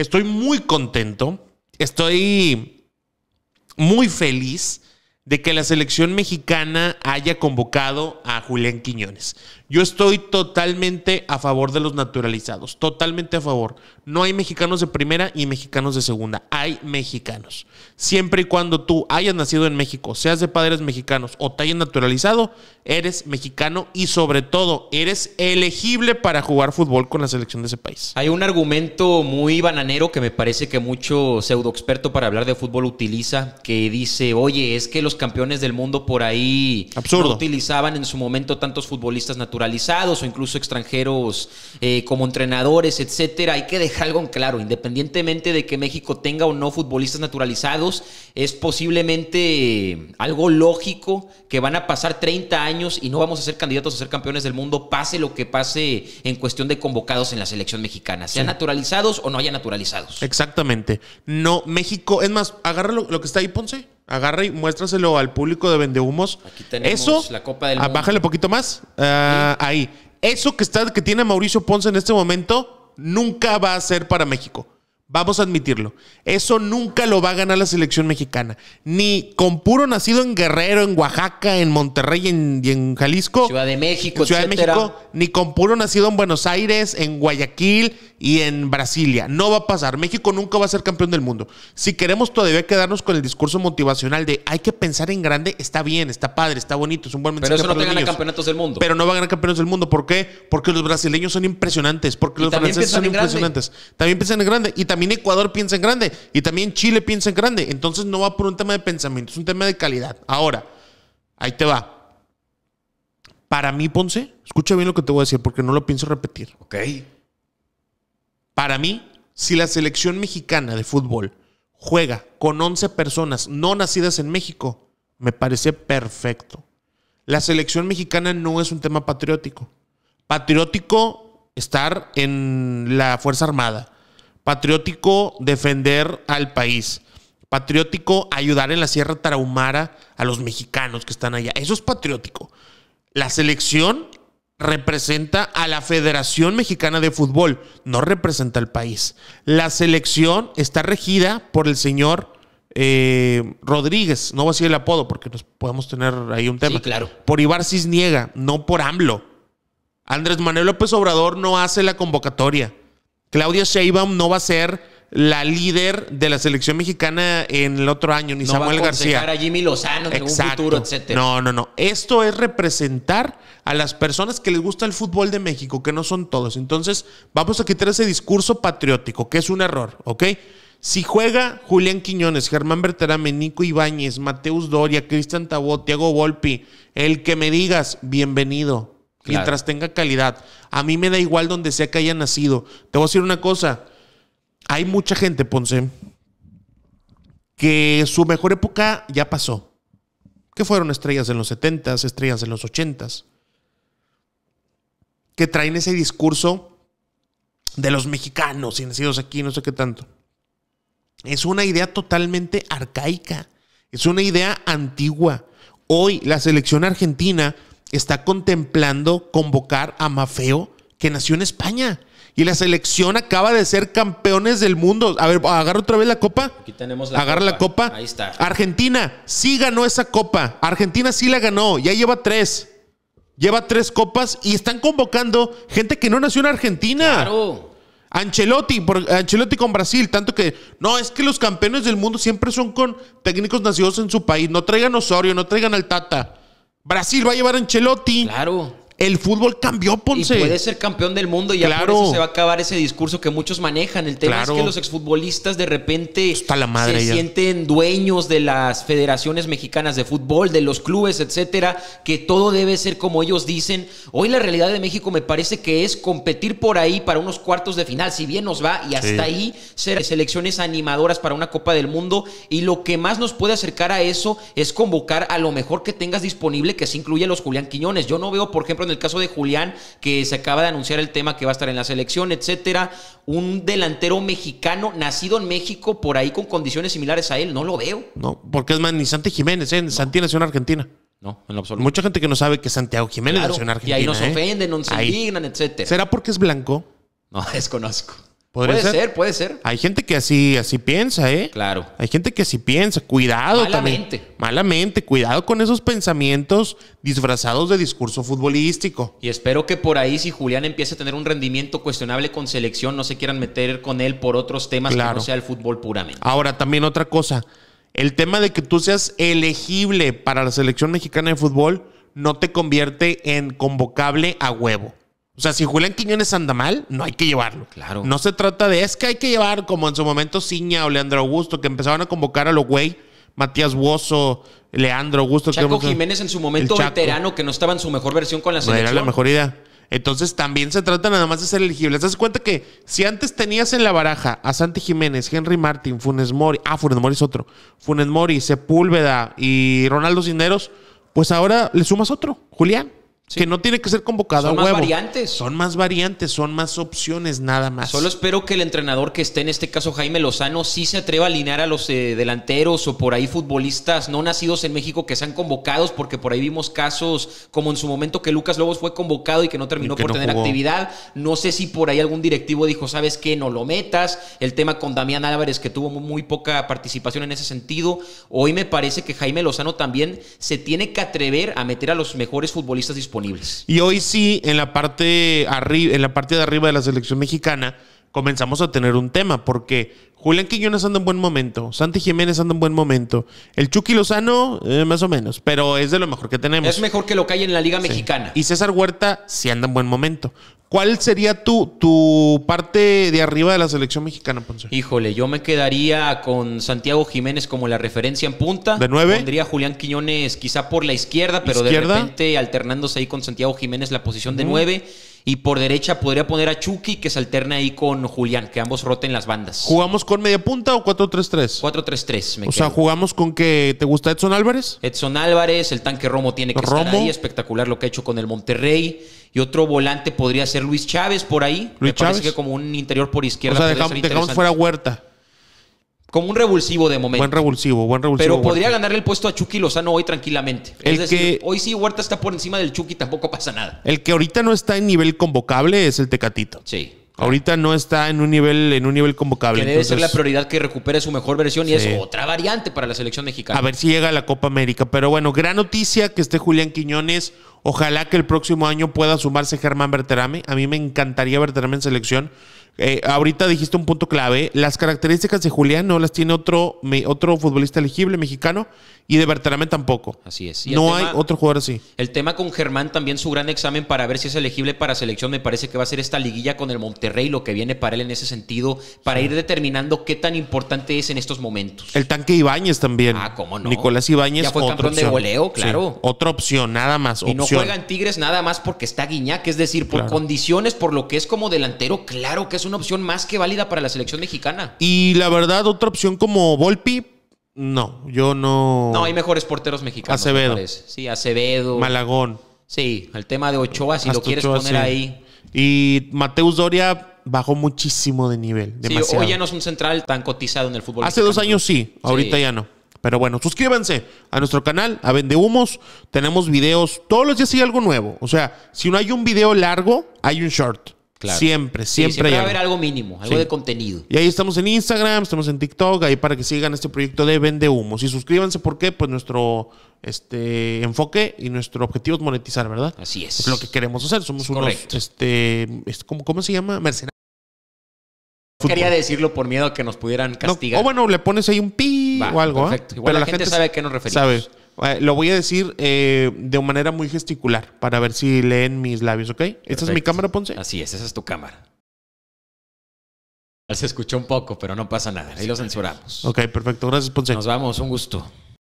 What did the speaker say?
Estoy muy contento, estoy muy feliz de que la selección mexicana haya convocado a Julián Quiñones. Yo estoy totalmente a favor de los naturalizados, totalmente a favor. No hay mexicanos de primera y mexicanos de segunda, hay mexicanos. Siempre y cuando tú hayas nacido en México, seas de padres mexicanos o te hayas naturalizado, eres mexicano y sobre todo eres elegible para jugar fútbol con la selección de ese país. Hay un argumento muy bananero que me parece que mucho pseudo experto para hablar de fútbol utiliza, que dice, oye, es que los campeones del mundo por ahí No utilizaban en su momento tantos futbolistas naturalizados o incluso extranjeros eh, como entrenadores, etcétera. Hay que dejar algo en claro, independientemente de que México tenga o no futbolistas naturalizados, es posiblemente algo lógico que van a pasar 30 años y no vamos a ser candidatos a ser campeones del mundo, pase lo que pase en cuestión de convocados en la selección mexicana, sean naturalizados o no haya naturalizados. Exactamente. No, México, es más, agarra lo que está ahí, Ponce. Agarra y muéstraselo al público de Vendehumos. Aquí tenemos Eso, la Copa del ah, Mundo. Bájale poquito más. Ah, ahí. Eso que, está, que tiene Mauricio Ponce en este momento nunca va a ser para México. Vamos a admitirlo. Eso nunca lo va a ganar la selección mexicana. Ni con puro nacido en Guerrero, en Oaxaca, en Monterrey y en Jalisco. Ciudad de México, Ciudad de México. Ni con puro nacido en Buenos Aires, en Guayaquil, y en Brasilia. No va a pasar. México nunca va a ser campeón del mundo. Si queremos todavía quedarnos con el discurso motivacional de hay que pensar en grande, está bien, está padre, está bonito, es un buen mensaje. Pero eso no para los campeonatos del mundo. Pero no van a ganar campeonatos del mundo. ¿Por qué? Porque los brasileños son impresionantes, porque los franceses son impresionantes. También piensan en grande. Y también Ecuador piensa en grande. Y también Chile piensa en grande. Entonces no va por un tema de pensamiento, es un tema de calidad. Ahora, ahí te va. Para mí, Ponce, escucha bien lo que te voy a decir porque no lo pienso repetir. Ok. Para mí, si la selección mexicana de fútbol juega con 11 personas no nacidas en México, me parece perfecto. La selección mexicana no es un tema patriótico. Patriótico estar en la Fuerza Armada. Patriótico defender al país. Patriótico ayudar en la Sierra Tarahumara a los mexicanos que están allá. Eso es patriótico. La selección representa a la Federación Mexicana de Fútbol, no representa al país. La selección está regida por el señor eh, Rodríguez, no va a ser el apodo porque nos podemos tener ahí un tema. Sí, claro. Por Ibar Niega, no por AMLO. Andrés Manuel López Obrador no hace la convocatoria. Claudia Sheinbaum no va a ser la líder de la selección mexicana en el otro año, ni Samuel García. Jimmy Lozano en futuro, etcétera. No, no, no. Esto es representar a las personas que les gusta el fútbol de México, que no son todos. Entonces, vamos a quitar ese discurso patriótico, que es un error, ¿ok? Si juega Julián Quiñones, Germán Berterame, Nico Ibáñez, Mateus Doria, Cristian Tabó, Tiago Volpi, el que me digas, bienvenido. Mientras tenga calidad. A mí me da igual donde sea que haya nacido. Te voy a decir una cosa hay mucha gente, Ponce, que su mejor época ya pasó. Que fueron estrellas en los 70s, estrellas en los 80s. Que traen ese discurso de los mexicanos y nacidos aquí, no sé qué tanto. Es una idea totalmente arcaica. Es una idea antigua. Hoy la selección argentina está contemplando convocar a Mafeo, que nació en España. Y la selección acaba de ser campeones del mundo. A ver, agarra otra vez la copa. Aquí tenemos la Agarra copa. la copa. Ahí está. Argentina sí ganó esa copa. Argentina sí la ganó. Ya lleva tres. Lleva tres copas y están convocando gente que no nació en Argentina. Claro. Ancelotti, por, Ancelotti con Brasil, tanto que no, es que los campeones del mundo siempre son con técnicos nacidos en su país. No traigan Osorio, no traigan al Tata. Brasil va a llevar a Ancelotti. Claro. El fútbol cambió, Ponce. Y puede ser campeón del mundo y ya por eso se va a acabar ese discurso que muchos manejan. El tema es que los exfutbolistas de repente pues se sienten dueños de las federaciones mexicanas de fútbol, de los clubes, etcétera, que todo debe ser como ellos dicen. Hoy la realidad de México me parece que es competir por ahí para unos cuartos de final, si bien nos va, y hasta ahí ser selecciones animadoras para una Copa del Mundo. Y lo que más nos puede acercar a eso es convocar a lo mejor que tengas disponible, que se incluya los Julián Quiñones. Yo no veo, por ejemplo, el caso de Julián, que se acaba de anunciar el tema que va a estar en la selección, etcétera. Un delantero mexicano nacido en México, por ahí con condiciones similares a él, no lo veo. No, porque es más, ni Santi Jiménez, ¿eh? Santi nació en Argentina. No, en absoluto. Mucha gente que no sabe que Santiago Jiménez nació en Argentina. Y ahí nos ¿eh? ofenden, no indignan, etcétera. ¿Será porque es blanco? No, desconozco. Puede ser? puede ser. Hay gente que así, así piensa, ¿eh? Claro. Hay gente que así piensa. Cuidado Malamente. Malamente. Cuidado con esos pensamientos disfrazados de discurso futbolístico. Y espero que por ahí, si Julián empieza a tener un rendimiento cuestionable con selección, no se quieran meter con él por otros temas que no sea el fútbol puramente. Ahora, también otra cosa. El tema de que tú seas elegible para la selección mexicana de fútbol no te convierte en convocable a huevo. O sea, si Julián Quiñones anda mal, no hay que llevarlo. Claro. No se trata de, es que hay que llevar, como en su momento Ciña o Leandro Augusto, que empezaban a convocar a los güey, Matías Buoso, Leandro Augusto. Chaco Jiménez en su momento veterano, que no estaba en su mejor versión con la selección. No era la mejor idea. Entonces también se trata nada más de ser elegibles. ¿Te das cuenta que si antes tenías en la baraja a Santi Jiménez, Henry Martin, Funes Mori, ah, Funes Mori es otro, Funes Mori, Sepúlveda y Ronaldo Cineros, pues ahora le sumas otro, Julián. Que no tiene que ser convocado son a huevo. Son más variantes. Son más variantes, son más opciones nada más. Solo espero que el entrenador que esté en este caso Jaime Lozano sí se atreva a alinear a los eh, delanteros o por ahí futbolistas no nacidos en México que sean convocados porque por ahí vimos casos como en su momento que Lucas Lobos fue convocado y que no terminó por tener actividad. No sé si por ahí algún directivo dijo, "¿Sabes que No lo metas." El tema con Damián Álvarez que tuvo muy poca participación en ese sentido. Hoy me parece que Jaime Lozano también se tiene que atrever a meter a los mejores futbolistas disponibles y hoy sí, en la parte, en la parte de arriba de la selección mexicana, comenzamos a tener un tema, porque Julián Quiñones anda en buen momento, Santi Jiménez anda en buen momento, el Chucky Lozano, eh, más o menos, pero es de lo mejor que tenemos. Es mejor que lo que hay en la Liga Mexicana. Y César Huerta sí anda en buen momento. ¿Cuál sería tu, tu parte de arriba de la selección mexicana, Ponce? Híjole, yo me quedaría con Santiago Jiménez como la referencia en punta. ¿De nueve? Pondría a Julián Quiñones quizá por la izquierda, pero de repente alternándose ahí con Santiago Jiménez la posición de nueve. Y por derecha podría poner a Chucky, que se alterna ahí con Julián, que ambos roten las bandas. ¿Jugamos con media punta o 4-3-3? 4-3-3, me O sea, ¿jugamos con que te gusta Edson Álvarez? Edson Álvarez, el tanque Romo tiene que estar ahí. Espectacular lo que ha hecho con el Monterrey. Y otro volante podría ser Luis Chávez por ahí. Luis me parece que como un interior por izquierda. O sea, dejamos fuera Huerta. Como un revulsivo de momento. Buen revulsivo, buen revulsivo. Pero podría ganar ganarle el puesto a Chucky Lozano hoy tranquilamente. es decir, que, hoy sí Huerta está por encima del Chucky, tampoco pasa nada. El que ahorita no está en nivel convocable es el Tecatito. Sí. Ahorita no está en un nivel, en un nivel convocable. Que debe ser la prioridad que recupere su mejor versión y es otra variante para la selección mexicana. A ver si llega a la Copa América. Pero bueno, gran noticia que esté Julián Quiñones. Ojalá que el próximo año pueda sumarse Germán Berterame. A mí me encantaría Berterame en selección eh, ahorita dijiste un punto clave. Las características de Julián no las tiene otro, otro futbolista elegible mexicano y de Berterame tampoco. Así es. no hay otro jugador así. El tema con Germán también, su gran examen para ver si es elegible para selección, me parece que va a ser esta liguilla con el Monterrey, lo que viene para él en ese sentido, para ir determinando qué tan importante es en estos momentos. El tanque Ibáñez también. Ah, cómo no. Nicolás Ibáñez. Ya fue campeón de voleo, claro. Otra opción, nada más. Y no en Tigres nada más porque está Guiñac, es decir, por condiciones, por lo que es como delantero, claro que es una opción más que válida para la selección mexicana. Y la verdad, otra opción como Volpi, no, yo no. No, hay mejores porteros mexicanos. Acevedo. sí, Acevedo. Malagón. Sí, el tema de Ochoa, si lo quieres poner ahí. Y Mateus Doria bajó muchísimo de nivel. Sí, hoy ya no es un central tan cotizado en el fútbol. Hace dos años sí, ahorita ya no. Pero bueno, suscríbanse a nuestro canal, a Vende Humos. Tenemos videos. Todos los días hay algo nuevo. O sea, si no hay un video largo, hay un short. Siempre, siempre. hay va haber algo, mínimo, algo de contenido. Y ahí estamos en Instagram, estamos en TikTok, ahí para que sigan este proyecto de Vende Humo. Y suscríbanse porque pues nuestro este enfoque y nuestro objetivo es monetizar, ¿verdad? Así es. Es lo que queremos hacer. Somos unos este, ¿cómo, ¿cómo, se llama? Mercenarios. Quería decirlo por miedo a que nos pudieran castigar. o bueno, le pones ahí un pi o algo. ¿eh? Pero la, gente, sabe a qué nos referimos. Eh, lo voy a decir eh, de manera muy gesticular para ver si leen mis labios, ¿ok? ¿Esa ¿Esta es mi cámara, Ponce? Así es, esa es tu cámara. Se escuchó un poco, pero no pasa nada. Ahí lo censuramos. Ok, perfecto. Gracias, Ponce. Nos vamos, un gusto.